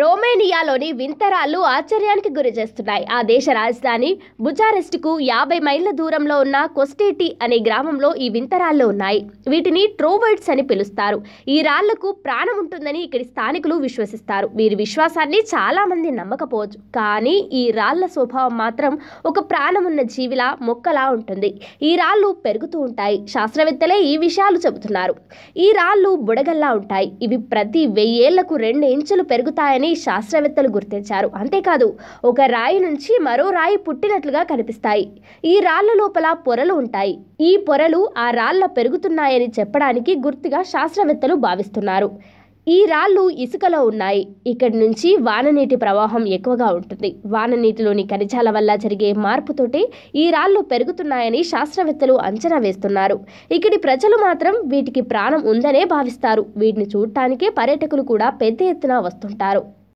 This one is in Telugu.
రోమేనియాలోని వింతరాళ్ళు ఆశ్చర్యానికి గురి చేస్తున్నాయి ఆ దేశ రాజధాని బుచారెస్ట్కు యాభై మైళ్ళ దూరంలో ఉన్న కొస్టేటి అనే గ్రామంలో ఈ వింతరాళ్ళు ఉన్నాయి వీటిని ట్రోవర్డ్స్ అని పిలుస్తారు ఈ రాళ్లకు ప్రాణం ఉంటుందని ఇక్కడి స్థానికులు విశ్వసిస్తారు వీరి విశ్వాసాన్ని చాలామంది నమ్మకపోవచ్చు కానీ ఈ రాళ్ల స్వభావం మాత్రం ఒక ప్రాణం ఉన్న జీవిలా మొక్కలా ఉంటుంది ఈ రాళ్లు పెరుగుతూ ఉంటాయి శాస్త్రవేత్తలే ఈ విషయాలు చెబుతున్నారు ఈ రాళ్ళు బుడగల్లా ఉంటాయి ఇవి ప్రతి వెయ్యేళ్లకు రెండు ఇంచులు పెరుగుతాయి ఉంటాయని శాస్త్రవేత్తలు గుర్తించారు అంతేకాదు ఒక రాయి నుంచి మరో రాయి పుట్టినట్లుగా కనిపిస్తాయి ఈ రాళ్ల లోపల పొరలు ఉంటాయి ఈ పొరలు ఆ రాళ్ల పెరుగుతున్నాయని చెప్పడానికి గుర్తుగా శాస్త్రవేత్తలు భావిస్తున్నారు ఈ రాళ్ళు ఇసుకలో ఉన్నాయి ఇక్కడి నుంచి వాననీటి ప్రవాహం ఎక్కువగా ఉంటుంది వాననీటిలోని ఖనిజాల వల్ల జరిగే మార్పుతోటి ఈ రాళ్ళు పెరుగుతున్నాయని శాస్త్రవేత్తలు అంచనా వేస్తున్నారు ఇక్కడి ప్రజలు మాత్రం వీటికి ప్రాణం ఉందనే భావిస్తారు వీటిని చూడటానికే పర్యాటకులు కూడా పెద్ద ఎత్తున వస్తుంటారు